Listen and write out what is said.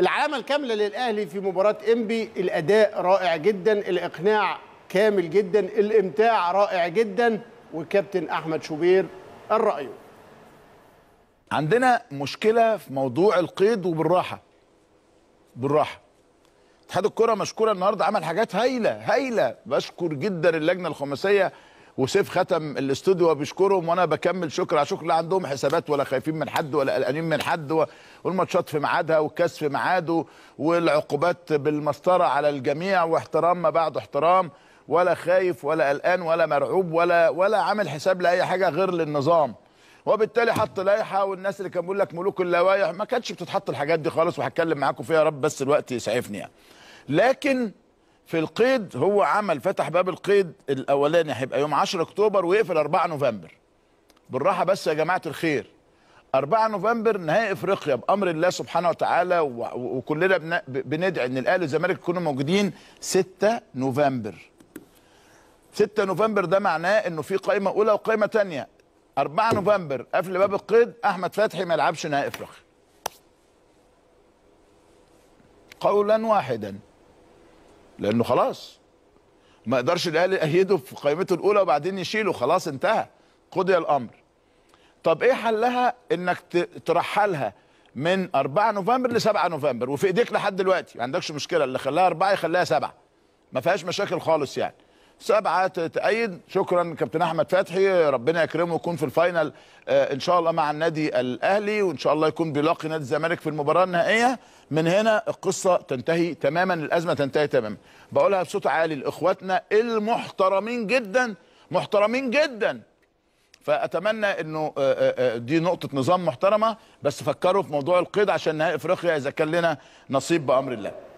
العلامه الكامله للاهلي في مباراه انبي الاداء رائع جدا الاقناع كامل جدا الامتاع رائع جدا والكابتن احمد شوبير الراي عندنا مشكله في موضوع القيد وبالراحه بالراحه اتحاد الكره مشكوره النهارده عمل حاجات هايله هايله بشكر جدا اللجنه الخماسيه وسيف ختم الاستوديو وبشكرهم وانا بكمل شكر على شكر لا عندهم حسابات ولا خايفين من حد ولا قلقانين من حد والماتشات في ميعادها والكاس في ميعاده والعقوبات بالمسطره على الجميع واحترام ما بعد احترام ولا خايف ولا قلقان ولا مرعوب ولا ولا عامل حساب لاي حاجه غير للنظام وبالتالي حط لائحه والناس اللي كان بيقول لك ملوك اللوائح ما كانتش بتتحط الحاجات دي خالص وهتكلم معاكم فيها يا رب بس الوقت يسعفني يعني لكن في القيد هو عمل فتح باب القيد الاولاني هيبقى يوم 10 اكتوبر ويقفل 4 نوفمبر بالراحه بس يا جماعه الخير 4 نوفمبر نهائي افريقيا بامر الله سبحانه وتعالى وكلنا بندعي ان الاهلي والزمالك يكونوا موجودين 6 نوفمبر 6 نوفمبر ده معناه انه في قائمه اولى وقائمه ثانيه 4 نوفمبر قفل باب القيد احمد فتحي ما يلعبش نهائي افريقيا قولا واحدا لانه خلاص ما يقدرش الاهلي يأيده في قائمته الاولى وبعدين يشيله خلاص انتهى قضي الامر طب ايه حلها انك ترحلها من 4 نوفمبر ل 7 نوفمبر وفي ايديك لحد دلوقتي ما عندكش مشكله اللي خلاها 4 يخليها 7 ما فيهاش مشاكل خالص يعني سبعه تأيد شكرا كابتن احمد فتحي ربنا يكرمه ويكون في الفاينل آه، ان شاء الله مع النادي الاهلي وان شاء الله يكون بيلاقي نادي الزمالك في المباراه النهائيه من هنا القصه تنتهي تماما الازمه تنتهي تماما بقولها بصوت عالي لاخواتنا المحترمين جدا محترمين جدا فاتمنى انه آه، آه، دي نقطه نظام محترمه بس فكروا في موضوع القيد عشان نهائي افريقيا اذا كان لنا نصيب بامر الله